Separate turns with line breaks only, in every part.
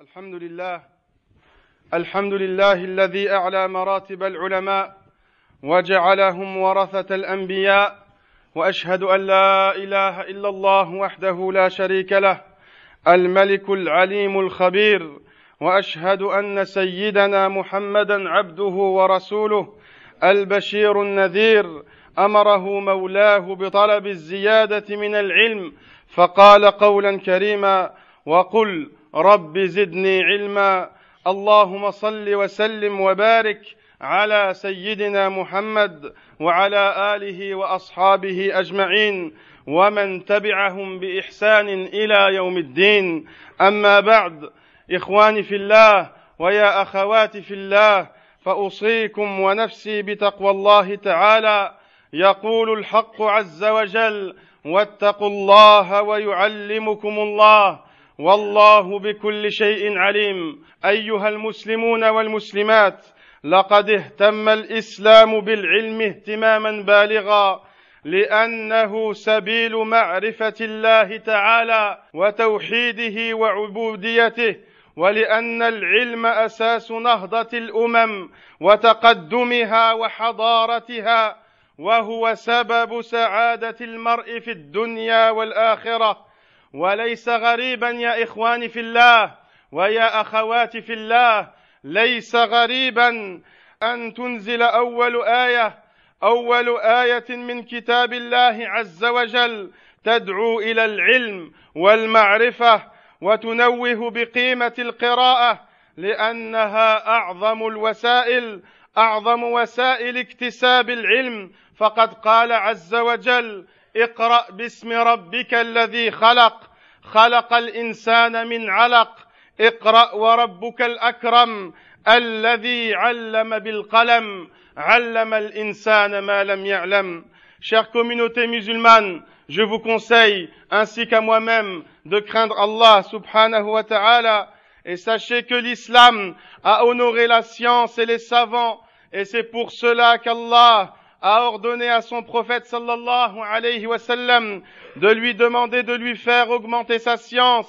الحمد لله الحمد لله الذي اعلى مراتب العلماء وجعلهم ورثه الانبياء واشهد ان لا اله الا الله وحده لا شريك له الملك العليم الخبير واشهد ان سيدنا محمدا عبده ورسوله البشير النذير امره مولاه بطلب الزياده من العلم فقال قولا كريما وقل رب زدني علما اللهم صل وسلم وبارك على سيدنا محمد وعلى اله واصحابه اجمعين ومن تبعهم باحسان الى يوم الدين اما بعد اخواني في الله ويا اخواتي في الله فاوصيكم ونفسي بتقوى الله تعالى يقول الحق عز وجل واتقوا الله ويعلمكم الله والله بكل شيء عليم ايها المسلمون والمسلمات لقد اهتم الاسلام بالعلم اهتماما بالغا لانه سبيل معرفه الله تعالى وتوحيده وعبوديته ولان العلم اساس نهضه الامم وتقدمها وحضارتها وهو سبب سعاده المرء في الدنيا والاخره وليس غريبا يا اخواني في الله ويا اخواتي في الله ليس غريبا ان تنزل اول ايه اول ايه من كتاب الله عز وجل تدعو الى العلم والمعرفه وتنوه بقيمه القراءه لانها اعظم الوسائل اعظم وسائل اكتساب العلم فقد قال عز وجل اقرا باسم ربك الذي خلق خلق الانسان من علق اقرا وربك الاكرم الذي علم بالقلم علم الانسان ما لم يعلم chère communauté musulmane je vous conseille ainsi qu'à moi-même de craindre Allah subhanahu wa ta'ala et sachez que l'islam a honoré la science et les savants et c'est pour cela qu'Allah a ordonné à son prophète sallallahu alayhi wa sallam de lui demander de lui faire augmenter sa science,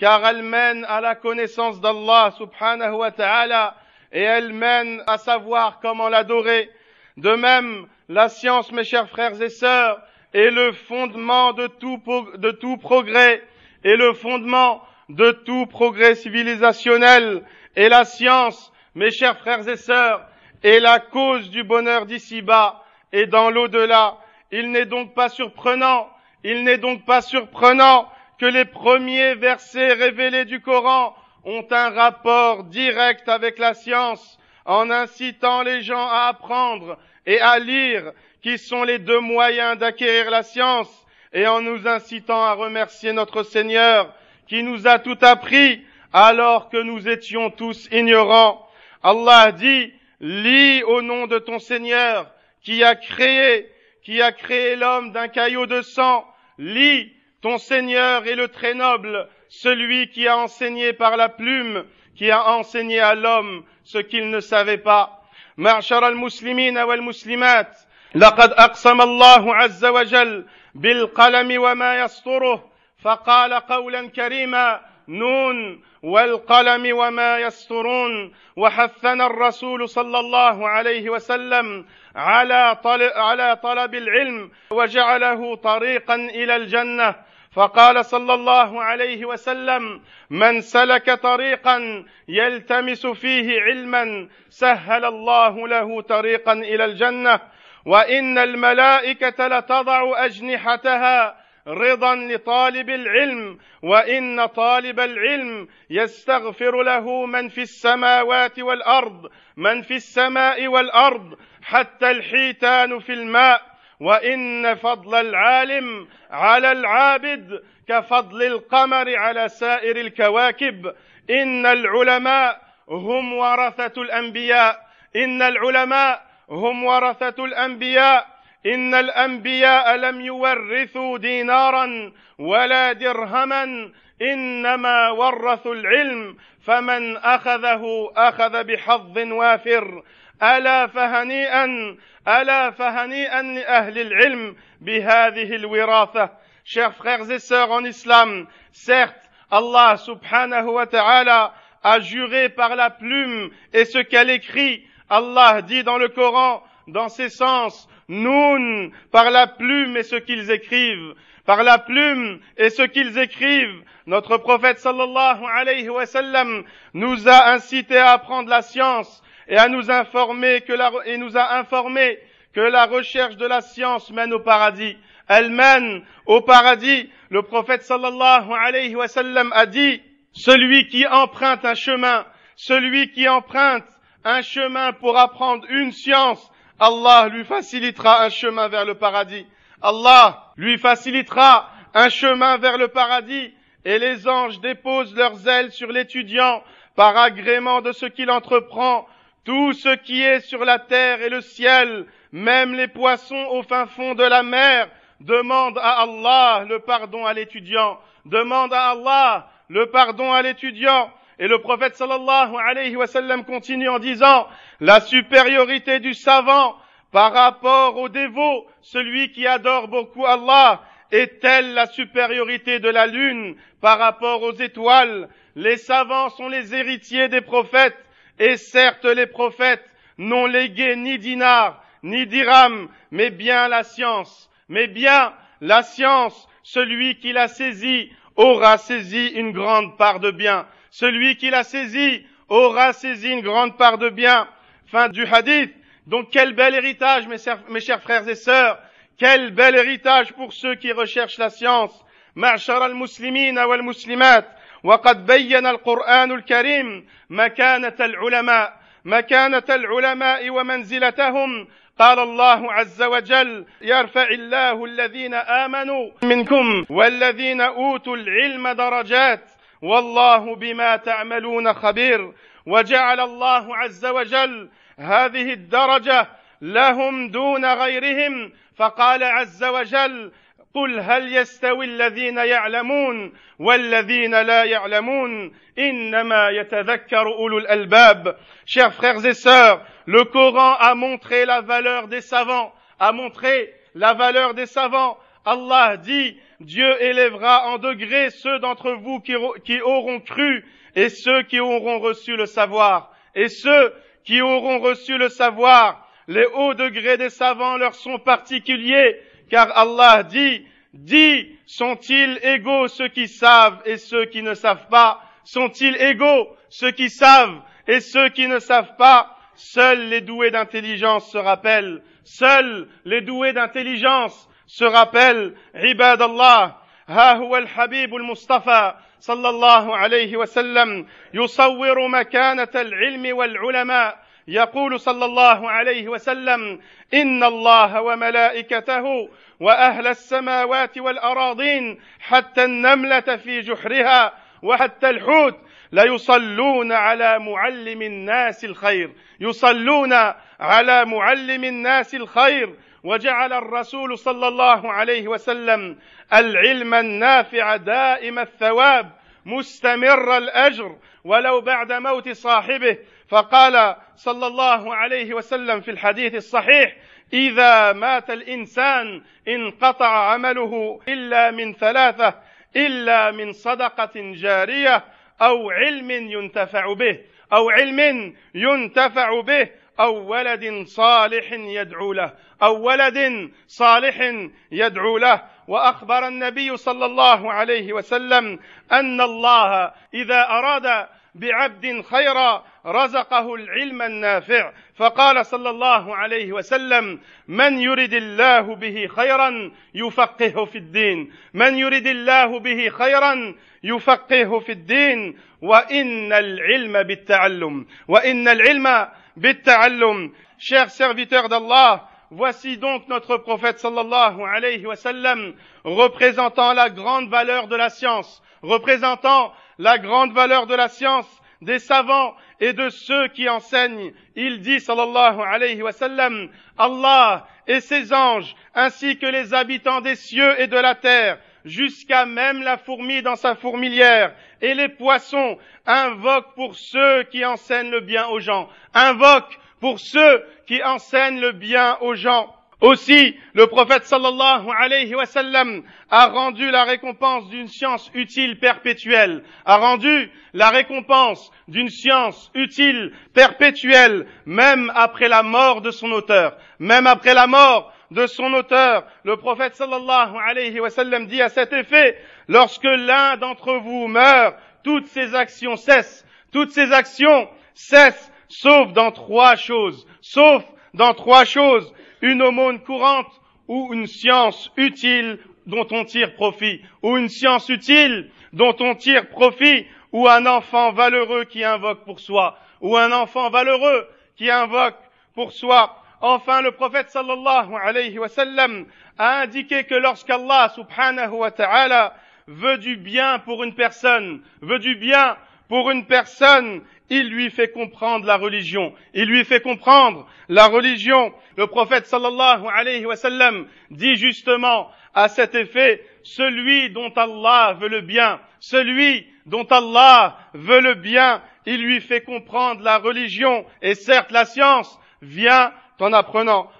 car elle mène à la connaissance d'Allah subhanahu wa ta'ala et elle mène à savoir comment l'adorer. De même, la science, mes chers frères et sœurs, est le fondement de tout, de tout progrès, est le fondement de tout progrès civilisationnel, et la science, mes chers frères et sœurs, est la cause du bonheur d'ici-bas et dans l'au-delà. Il n'est donc pas surprenant, il n'est donc pas surprenant que les premiers versets révélés du Coran ont un rapport direct avec la science en incitant les gens à apprendre et à lire, qui sont les deux moyens d'acquérir la science, et en nous incitant à remercier notre Seigneur, qui nous a tout appris, alors que nous étions tous ignorants. Allah dit, lis au nom de ton Seigneur, qui a créé, qui a créé l'homme d'un caillot de sang, lis, ton Seigneur est le très noble, celui qui a enseigné par la plume, qui a enseigné à l'homme ce qu'il ne savait pas. معشر المسلمين والمسلمات لقد أقسم الله عز وجل بالقلم وما يسطره فقال قولا كريما نون والقلم وما يسطرون وحثنا الرسول صلى الله عليه وسلم على طلب, على طلب العلم وجعله طريقا الى الجنه فقال صلى الله عليه وسلم من سلك طريقا يلتمس فيه علما سهل الله له طريقا الى الجنه وان الملائكه لتضع اجنحتها رضا لطالب العلم وان طالب العلم يستغفر له من في السماوات والارض من في السماء والارض حتى الحيتان في الماء وان فضل العالم على العابد كفضل القمر على سائر الكواكب ان العلماء هم ورثه الانبياء ان العلماء هم ورثه الانبياء ان الانبياء لم يورثوا دينارا ولا درهما انما ورثوا العلم فمن اخذه اخذ بحظ وافر الا فهنيئا الا فهنيئا لاهل العلم بهذه الوراثه chers frères et sœurs en islam certes Allah subhanahu wa ta'ala a juré par la plume et ce qu'elle écrit Allah dit dans le Coran dans ses sens Noun, par la plume et ce qu'ils écrivent, par la plume et ce qu'ils écrivent. Notre prophète sallallahu alayhi wa sallam nous a incité à apprendre la science et à nous informer que la, et nous a informé que la recherche de la science mène au paradis. Elle mène au paradis. Le prophète sallallahu alayhi wa sallam a dit, celui qui emprunte un chemin, celui qui emprunte un chemin pour apprendre une science, Allah lui facilitera un chemin vers le paradis. Allah lui facilitera un chemin vers le paradis. Et les anges déposent leurs ailes sur l'étudiant par agrément de ce qu'il entreprend. Tout ce qui est sur la terre et le ciel, même les poissons au fin fond de la mer, demande à Allah le pardon à l'étudiant. Demande à Allah le pardon à l'étudiant. Et le prophète sallallahu alayhi wa sallam continue en disant, la supériorité du savant par rapport au dévot, celui qui adore beaucoup Allah, est telle la supériorité de la lune par rapport aux étoiles. Les savants sont les héritiers des prophètes, et certes les prophètes n'ont légué ni dinar, ni dirham, mais bien la science, mais bien la science, celui qui la saisi, aura saisi une grande part de bien. Celui qui l'a saisi aura saisi une grande part de bien. Fin du hadith. Donc quel bel héritage, mes chers frères et sœurs, quel bel héritage pour ceux qui recherchent la science. Ma'ashara al-muslimina wa al-muslimat. Wa qad bayyana al-Qur'an ul karim Makanat al-ulama. Makanata al-ulama wa manzilatahum. Qala Allahu azza wa jalla Yarfa illa alladhina amanu minkum. utul ilma darajat. والله بما تعملون خبير وجعل الله عز وجل هذه الدرجه لهم دون غيرهم فقال عز وجل قل هل يستوي الذين يعلمون والذين لا يعلمون انما يتذكر اولو الالباب chers frères et sœurs le Coran a montré la valeur des savants a montré la valeur des savants Allah dit Dieu élèvera en degrés ceux d'entre vous qui, qui auront cru et ceux qui auront reçu le savoir. Et ceux qui auront reçu le savoir, les hauts degrés des savants leur sont particuliers, car Allah dit, dit, sont-ils égaux ceux qui savent et ceux qui ne savent pas Sont-ils égaux ceux qui savent et ceux qui ne savent pas Seuls les doués d'intelligence se rappellent, seuls les doués d'intelligence se rappelle, Ibad Allah, ها هو الحبيب المصطفى صلى الله عليه وسلم يصور مكانة العلم والعلماء يقول صلى الله عليه وسلم ان الله وملائكته واهل السماوات والاراضين حتى النمله في جحرها وحتى الحوت لا يصلون على معلم الناس الخير يصلون على معلم الناس الخير وجعل الرسول صلى الله عليه وسلم العلم النافع دائم الثواب مستمر الاجر ولو بعد موت صاحبه فقال صلى الله عليه وسلم في الحديث الصحيح اذا مات الانسان انقطع عمله الا من ثلاثه الا من صدقه جاريه أو علم ينتفع به أو علم ينتفع به أو ولد صالح يدعو له أو ولد صالح يدعو له وأخبر النبي صلى الله عليه وسلم أن الله إذا أراد بعبد خيرا رزقه العلم النافع فقال صلى الله عليه وسلم من يرد الله به خيرا يفقهه في الدين من يرد الله به خيرا يفقهه في الدين وان العلم بالتعلم وان العلم بالتعلم شيخ سيرفيتور الله Voici donc notre prophète sallallahu alayhi wa sallam représentant la grande valeur de la science, représentant la grande valeur de la science des savants et de ceux qui enseignent. Il dit sallallahu alayhi wa sallam, Allah et ses anges, ainsi que les habitants des cieux et de la terre, jusqu'à même la fourmi dans sa fourmilière, et les poissons invoquent pour ceux qui enseignent le bien aux gens, invoquent pour ceux qui enseignent le bien aux gens. Aussi, le prophète sallallahu alayhi wa sallam a rendu la récompense d'une science utile perpétuelle, a rendu la récompense d'une science utile perpétuelle, même après la mort de son auteur, même après la mort de son auteur. Le prophète sallallahu alayhi wa sallam dit à cet effet, lorsque l'un d'entre vous meurt, toutes ses actions cessent, toutes ses actions cessent, sauf dans trois choses, sauf dans trois choses, une aumône courante ou une science utile dont on tire profit, ou une science utile dont on tire profit, ou un enfant valeureux qui invoque pour soi, ou un enfant valeureux qui invoque pour soi. Enfin, le prophète sallallahu alayhi wa sallam a indiqué que lorsqu'Allah subhanahu wa ta'ala veut du bien pour une personne, veut du bien pour une personne, il lui fait comprendre la religion. Il lui fait comprendre la religion. Le prophète sallallahu alayhi wa sallam dit justement à cet effet, celui dont Allah veut le bien, celui dont Allah veut le bien, il lui fait comprendre la religion et certes la science vient en apprenant.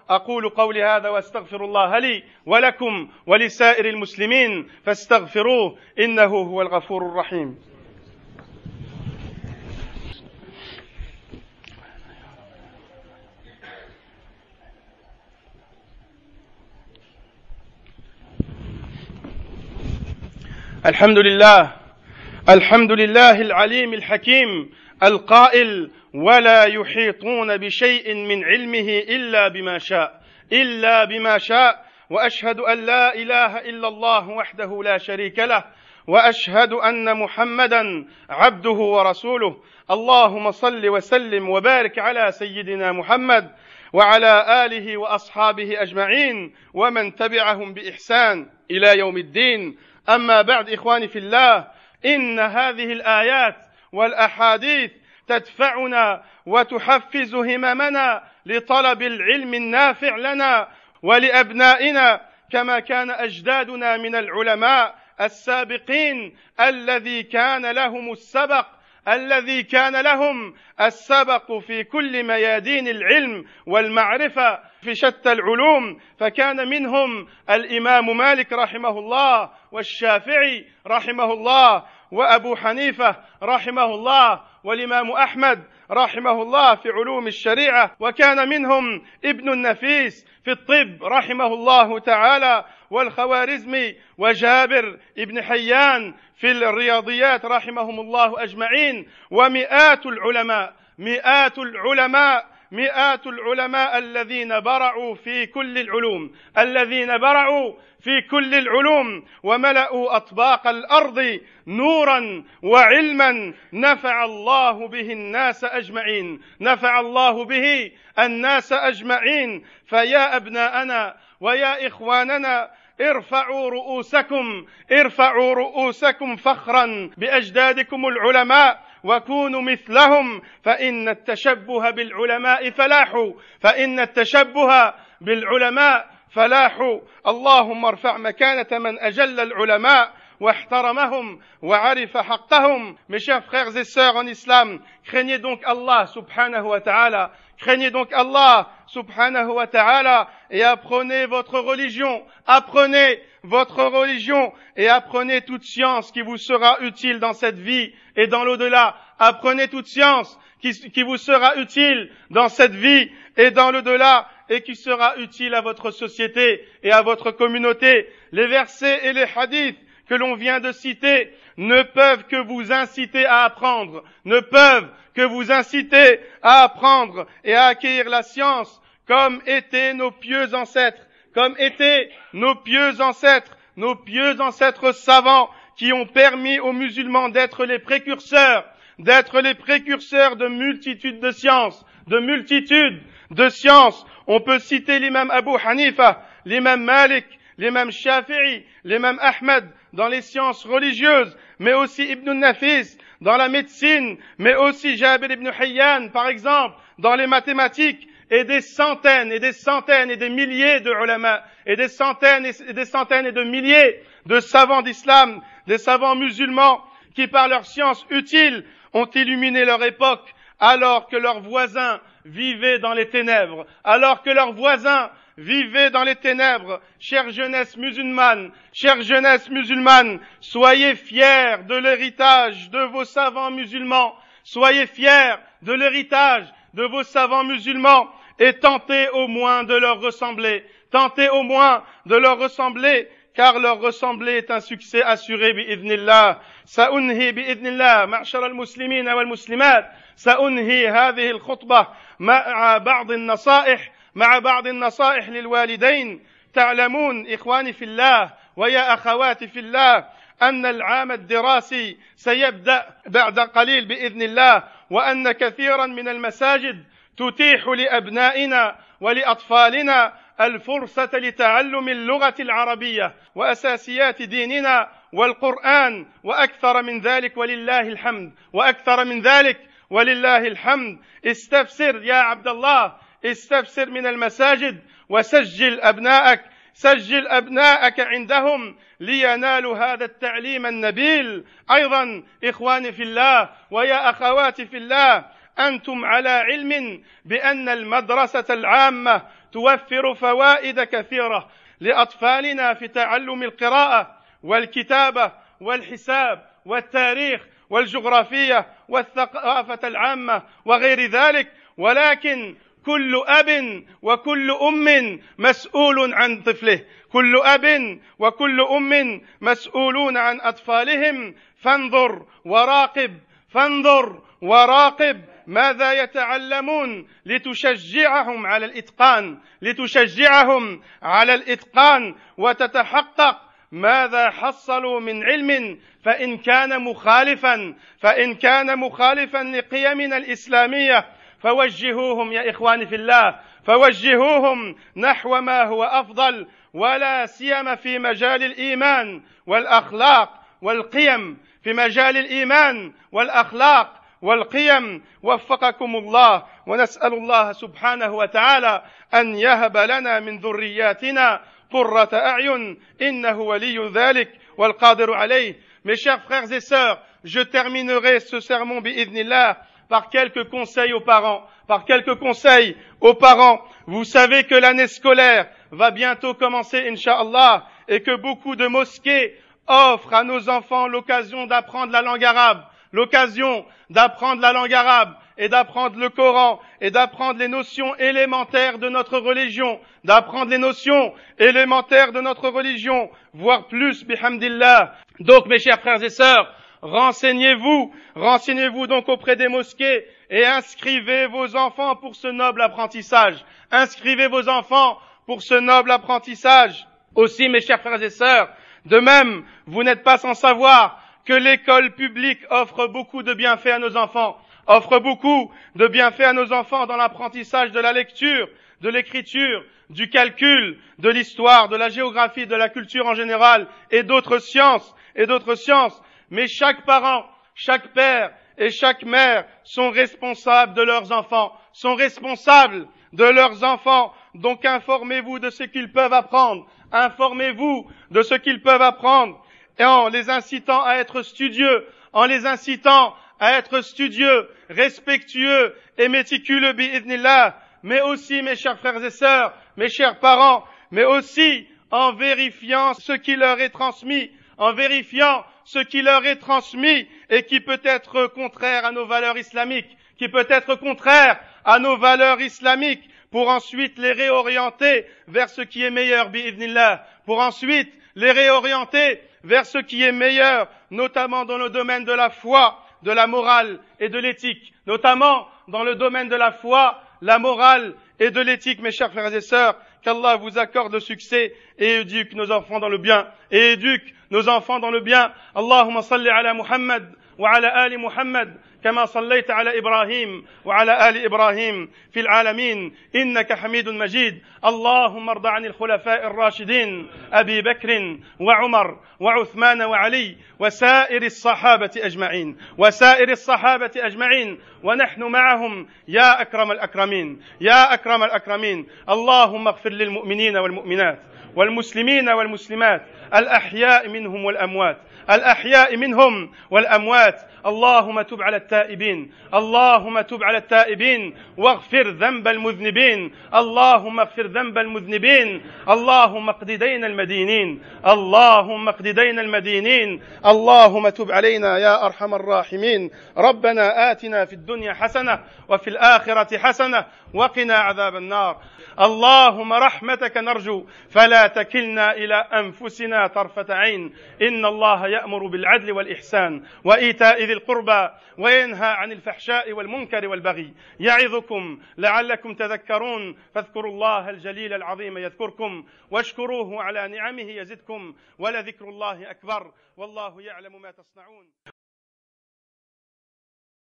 الحمد لله الحمد لله العليم الحكيم القائل ولا يحيطون بشيء من علمه الا بما شاء الا بما شاء واشهد ان لا اله الا الله وحده لا شريك له واشهد ان محمدا عبده ورسوله اللهم صل وسلم وبارك على سيدنا محمد وعلى اله واصحابه اجمعين ومن تبعهم باحسان الى يوم الدين أما بعد إخواني في الله إن هذه الآيات والأحاديث تدفعنا وتحفز هممنا لطلب العلم النافع لنا ولأبنائنا كما كان أجدادنا من العلماء السابقين الذي كان لهم السبق الذي كان لهم السبق في كل ميادين العلم والمعرفه في شتى العلوم فكان منهم الامام مالك رحمه الله والشافعي رحمه الله وابو حنيفه رحمه الله والامام احمد رحمه الله في علوم الشريعه وكان منهم ابن النفيس في الطب رحمه الله تعالى والخوارزمي وجابر ابن حيان في الرياضيات رحمهم الله اجمعين ومئات العلماء مئات العلماء مئات العلماء الذين برعوا في كل العلوم الذين برعوا في كل العلوم وملأوا أطباق الأرض نورا وعلما نفع الله به الناس أجمعين نفع الله به الناس أجمعين فيا أبناءنا ويا إخواننا ارفعوا رؤوسكم ارفعوا رؤوسكم فخرا باجدادكم العلماء وكونوا مثلهم فان التشبه بالعلماء فلاح فان التشبه بالعلماء فلاح اللهم ارفع مكانه من اجل العلماء Mes chers frères et sœurs en islam, craignez donc Allah subhanahu wa ta'ala, craignez donc Allah subhanahu wa ta'ala et apprenez votre religion, apprenez votre religion et apprenez toute science qui vous sera utile dans cette vie et dans l'au-delà. Apprenez toute science qui, vous sera utile dans cette vie et dans l'au-delà et qui sera utile à votre société et à votre communauté. Les versets et les hadiths que l'on vient de citer ne peuvent que vous inciter à apprendre, ne peuvent que vous inciter à apprendre et à acquérir la science comme étaient nos pieux ancêtres, comme étaient nos pieux ancêtres, nos pieux ancêtres savants qui ont permis aux musulmans d'être les précurseurs, d'être les précurseurs de multitudes de sciences, de multitudes de sciences. On peut citer l'imam Abu Hanifa, l'imam Malik, l'imam Shafi'i, l'imam Ahmed, dans les sciences religieuses, mais aussi Ibn Nafis dans la médecine, mais aussi Jabir Ibn Hayyan, par exemple, dans les mathématiques, et des centaines et des centaines et des milliers de ulama, et des centaines et des centaines et de milliers de savants d'islam, des savants musulmans, qui par leurs sciences utiles ont illuminé leur époque alors que leurs voisins vivaient dans les ténèbres, alors que leurs voisins vivaient dans les ténèbres, chère jeunesse musulmane, chère jeunesse musulmane, soyez fiers de l'héritage de vos savants musulmans, soyez fiers de l'héritage de vos savants musulmans et tentez au moins de leur ressembler, tentez au moins de leur ressembler car leur ressembler est un succès assuré bi idnillah. Sa'unhi bi idnillah, al-muslimin wa muslimat سأنهي هذه الخطبة مع بعض النصائح مع بعض النصائح للوالدين تعلمون إخواني في الله ويا أخواتي في الله أن العام الدراسي سيبدأ بعد قليل بإذن الله وأن كثيرا من المساجد تتيح لأبنائنا ولأطفالنا الفرصة لتعلم اللغة العربية وأساسيات ديننا والقرآن وأكثر من ذلك ولله الحمد وأكثر من ذلك ولله الحمد استفسر يا عبد الله استفسر من المساجد وسجل أبناءك سجل أبناءك عندهم لينالوا هذا التعليم النبيل أيضا إخواني في الله ويا أخواتي في الله أنتم على علم بأن المدرسة العامة توفر فوائد كثيرة لأطفالنا في تعلم القراءة والكتابة والحساب والتاريخ والجغرافيه والثقافه العامه وغير ذلك ولكن كل اب وكل ام مسؤول عن طفله كل اب وكل ام مسؤولون عن اطفالهم فانظر وراقب فانظر وراقب ماذا يتعلمون لتشجعهم على الاتقان لتشجعهم على الاتقان وتتحقق ماذا حصلوا من علم فان كان مخالفا فان كان مخالفا لقيمنا الاسلاميه فوجهوهم يا اخواني في الله فوجهوهم نحو ما هو افضل ولا سيما في مجال الايمان والاخلاق والقيم في مجال الايمان والاخلاق والقيم وفقكم الله ونسال الله سبحانه وتعالى ان يهب لنا من ذرياتنا Mes chers frères et sœurs, je terminerai ce sermon bi'idnillah par quelques conseils aux parents, par quelques conseils aux parents. Vous savez que l'année scolaire va bientôt commencer, inshallah, et que beaucoup de mosquées offrent à nos enfants l'occasion d'apprendre la langue arabe, l'occasion d'apprendre la langue arabe, et d'apprendre le Coran et d'apprendre les notions élémentaires de notre religion, d'apprendre les notions élémentaires de notre religion, voire plus, bihamdillah. Donc, mes chers frères et sœurs, renseignez-vous, renseignez-vous donc auprès des mosquées et inscrivez vos enfants pour ce noble apprentissage. Inscrivez vos enfants pour ce noble apprentissage. Aussi, mes chers frères et sœurs, de même, vous n'êtes pas sans savoir que l'école publique offre beaucoup de bienfaits à nos enfants offre beaucoup de bienfaits à nos enfants dans l'apprentissage de la lecture, de l'écriture, du calcul, de l'histoire, de la géographie, de la culture en général, et d'autres sciences, et d'autres sciences. Mais chaque parent, chaque père et chaque mère sont responsables de leurs enfants, sont responsables de leurs enfants. Donc informez-vous de ce qu'ils peuvent apprendre, informez-vous de ce qu'ils peuvent apprendre, et en les incitant à être studieux, en les incitant à être studieux, respectueux et méticuleux, bi'idnillah, mais aussi, mes chers frères et sœurs, mes chers parents, mais aussi en vérifiant ce qui leur est transmis, en vérifiant ce qui leur est transmis et qui peut être contraire à nos valeurs islamiques, qui peut être contraire à nos valeurs islamiques, pour ensuite les réorienter vers ce qui est meilleur, bi'idnillah, pour ensuite les réorienter vers ce qui est meilleur, notamment dans le domaine de la foi, de la morale et de l'éthique, notamment dans le domaine de la foi, la morale et de l'éthique, mes chers frères et sœurs, qu'Allah vous accorde le succès et éduque nos enfants dans le bien, et éduque nos enfants dans le bien. Allahumma salli ala Muhammad. وعلى ال محمد كما صليت على ابراهيم وعلى ال ابراهيم في العالمين انك حميد مجيد اللهم ارض عن الخلفاء الراشدين ابي بكر وعمر وعثمان وعلي وسائر الصحابه اجمعين وسائر الصحابه اجمعين ونحن معهم يا اكرم الاكرمين يا اكرم الاكرمين اللهم اغفر للمؤمنين والمؤمنات والمسلمين والمسلمات الاحياء منهم والاموات الأحياء منهم والأموات اللهم تب على التائبين اللهم تب على التائبين واغفر ذنب المذنبين اللهم اغفر ذنب المذنبين اللهم اقض دين المدينين اللهم اقض دين المدينين اللهم تب علينا يا أرحم الراحمين ربنا آتنا في الدنيا حسنة وفي الآخرة حسنة وقنا عذاب النار اللهم رحمتك نرجو فلا تكلنا إلى أنفسنا طرفة عين إن الله يأمر بالعدل والإحسان وإيتاء ذي القربى وينهى عن الفحشاء والمنكر والبغي يعظكم لعلكم تذكرون فاذكروا الله الجليل العظيم يذكركم واشكروه على نعمه يزدكم ولذكر الله أكبر والله يعلم ما تصنعون